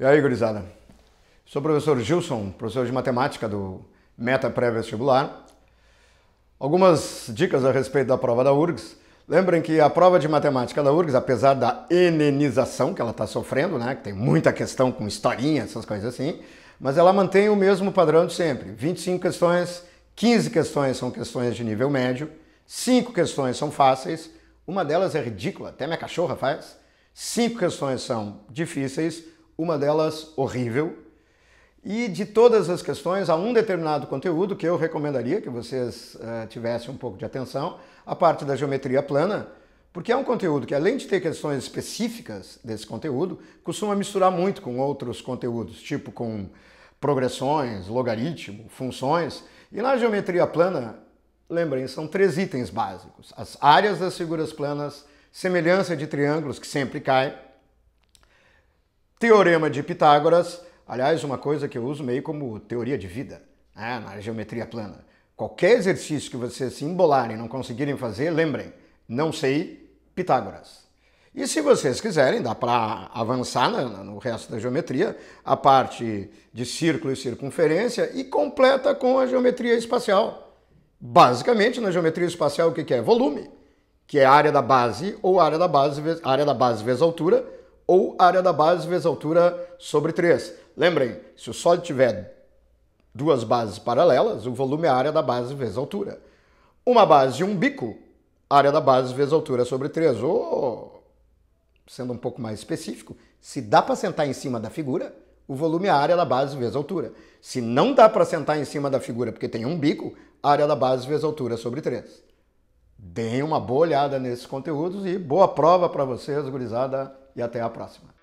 E aí, gurizada? Sou o professor Gilson, professor de matemática do Meta Pré-Vestibular. Algumas dicas a respeito da prova da URGS. Lembrem que a prova de matemática da URGS, apesar da enenização que ela está sofrendo, né, que tem muita questão com historinha, essas coisas assim, mas ela mantém o mesmo padrão de sempre. 25 questões, 15 questões são questões de nível médio, 5 questões são fáceis, uma delas é ridícula, até minha cachorra faz. 5 questões são difíceis, uma delas horrível. E de todas as questões, há um determinado conteúdo que eu recomendaria que vocês uh, tivessem um pouco de atenção, a parte da geometria plana, porque é um conteúdo que, além de ter questões específicas desse conteúdo, costuma misturar muito com outros conteúdos, tipo com progressões, logaritmo, funções. E na geometria plana, lembrem, são três itens básicos: as áreas das figuras planas, semelhança de triângulos que sempre cai Teorema de Pitágoras, aliás, uma coisa que eu uso meio como teoria de vida, né, na geometria plana. Qualquer exercício que vocês se embolarem e não conseguirem fazer, lembrem, não sei Pitágoras. E se vocês quiserem, dá para avançar no resto da geometria, a parte de círculo e circunferência, e completa com a geometria espacial. Basicamente, na geometria espacial, o que é? Volume, que é a área da base ou área da base, área da base vezes altura, ou área da base vezes altura sobre 3. Lembrem, se o sólido tiver duas bases paralelas, o volume é a área da base vezes altura. Uma base e um bico, área da base vezes altura sobre 3. Ou, sendo um pouco mais específico, se dá para sentar em cima da figura, o volume é a área da base vezes altura. Se não dá para sentar em cima da figura porque tem um bico, área da base vezes altura sobre 3. Deem uma boa olhada nesses conteúdos e boa prova para vocês, gurizada e até a próxima.